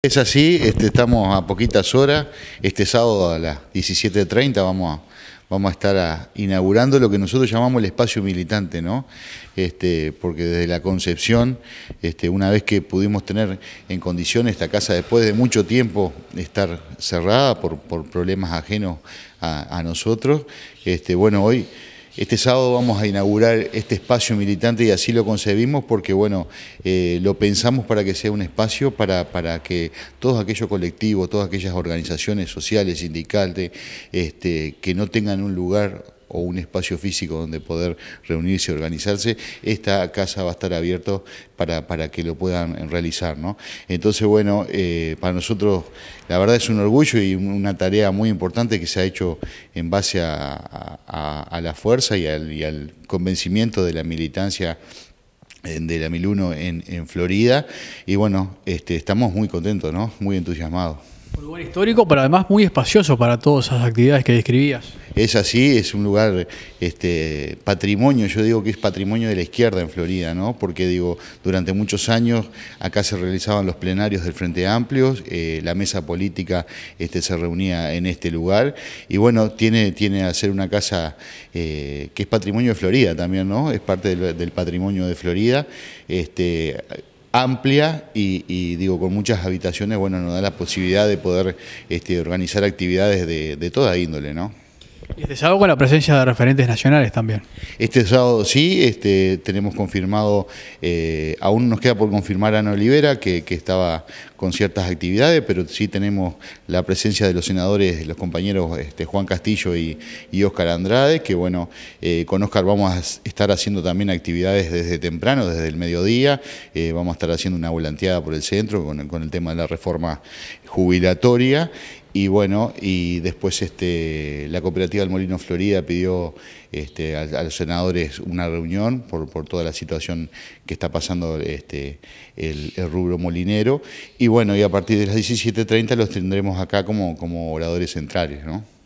Es así, este, estamos a poquitas horas, este sábado a las 17.30 vamos a, vamos a estar inaugurando lo que nosotros llamamos el espacio militante, ¿no? Este, porque desde la concepción, este, una vez que pudimos tener en condición esta casa después de mucho tiempo estar cerrada por, problemas ajenos a, nosotros, este, bueno, hoy este sábado vamos a inaugurar este espacio militante y así lo concebimos porque, bueno, eh, lo pensamos para que sea un espacio para, para que todos aquellos colectivos, todas aquellas organizaciones sociales, sindicales, este, que no tengan un lugar o un espacio físico donde poder reunirse y organizarse, esta casa va a estar abierta para, que lo puedan realizar. ¿no? Entonces, bueno, eh, para nosotros la verdad es un orgullo y una tarea muy importante que se ha hecho en base a, la fuerza y al, convencimiento de la militancia eh, de la Miluno en, en Florida. Y bueno, este, estamos muy contentos, ¿no? Muy entusiasmados. Un lugar histórico, pero además muy espacioso para todas esas actividades que describías. Es así, es un lugar este, patrimonio, yo digo que es patrimonio de la izquierda en Florida, ¿no? Porque digo, durante muchos años acá se realizaban los plenarios del Frente Amplio, eh, la mesa política este, se reunía en este lugar, y bueno, tiene, tiene a ser una casa eh, que es patrimonio de Florida también, ¿no? Es parte del, patrimonio de Florida. Este, amplia y, digo con muchas habitaciones, bueno, nos da la posibilidad de poder este, organizar actividades de, toda índole, ¿no? Y este sábado con la presencia de referentes nacionales también. Este sábado sí, este, tenemos confirmado, eh, aún nos queda por confirmar a Ana Olivera, que, estaba con ciertas actividades, pero sí tenemos la presencia de los senadores, los compañeros este, Juan Castillo y, y, Oscar Andrade, que bueno, eh, con Oscar vamos a estar haciendo también actividades desde temprano, desde el mediodía, eh, vamos a estar haciendo una volanteada por el centro con, el tema de la reforma jubilatoria y bueno, y después este, la cooperativa del Molino Florida pidió este, a, los senadores una reunión por, toda la situación que está pasando el, rubro molinero. Y y bueno, y a partir de las 17.30 los tendremos acá como, como oradores centrales, ¿no?